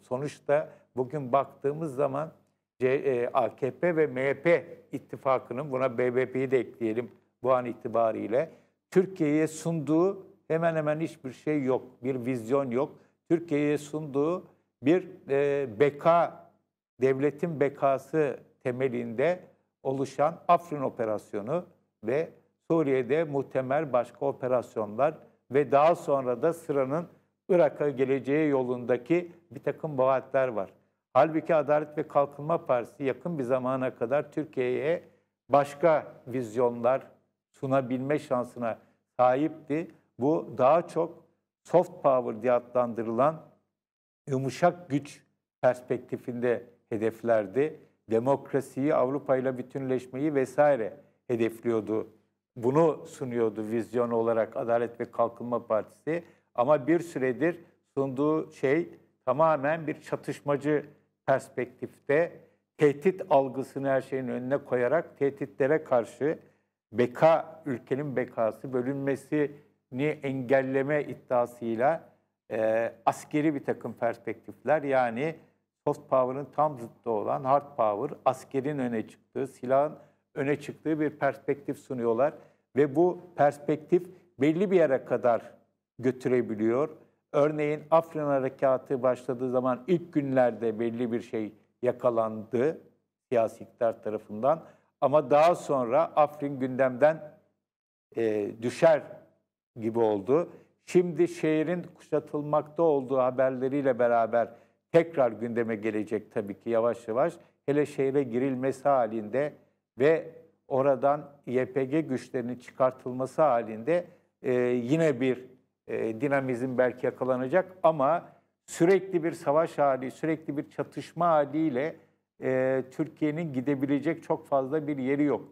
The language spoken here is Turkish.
Sonuçta bugün baktığımız zaman e, AKP ve MHP ittifakının buna BBP'yi de ekleyelim bu an itibariyle Türkiye'ye sunduğu hemen hemen hiçbir şey yok. Bir vizyon yok. Türkiye'ye sunduğu bir e, beka, devletin bekası temelinde oluşan Afrin operasyonu ve Suriye'de muhtemel başka operasyonlar ve daha sonra da sıranın Irak'a geleceği yolundaki bir takım vaatler var. Halbuki Adalet ve Kalkınma Partisi yakın bir zamana kadar Türkiye'ye başka vizyonlar sunabilme şansına sahipti. Bu daha çok soft power diye adlandırılan yumuşak güç perspektifinde hedeflerdi. Demokrasiyi, Avrupa ile bütünleşmeyi vesaire hedefliyordu. Bunu sunuyordu vizyon olarak Adalet ve Kalkınma Partisi. Ama bir süredir sunduğu şey tamamen bir çatışmacı perspektifte tehdit algısını her şeyin önüne koyarak tehditlere karşı beka, ülkenin bekası bölünmesini engelleme iddiasıyla e, askeri bir takım perspektifler yani soft power'ın tam zıttı olan hard power, askerin öne çıktığı, silahın öne çıktığı bir perspektif sunuyorlar. Ve bu perspektif belli bir yere kadar götürebiliyor. Örneğin Afrin Harekatı başladığı zaman ilk günlerde belli bir şey yakalandı siyasi iktidar tarafından. Ama daha sonra Afrin gündemden e, düşer gibi oldu. Şimdi şehrin kuşatılmakta olduğu haberleriyle beraber tekrar gündeme gelecek tabii ki yavaş yavaş. Hele şehre girilmesi halinde ve oradan YPG güçlerinin çıkartılması halinde e, yine bir e, dinamizm belki yakalanacak ama sürekli bir savaş hali, sürekli bir çatışma haliyle e, Türkiye'nin gidebilecek çok fazla bir yeri yok.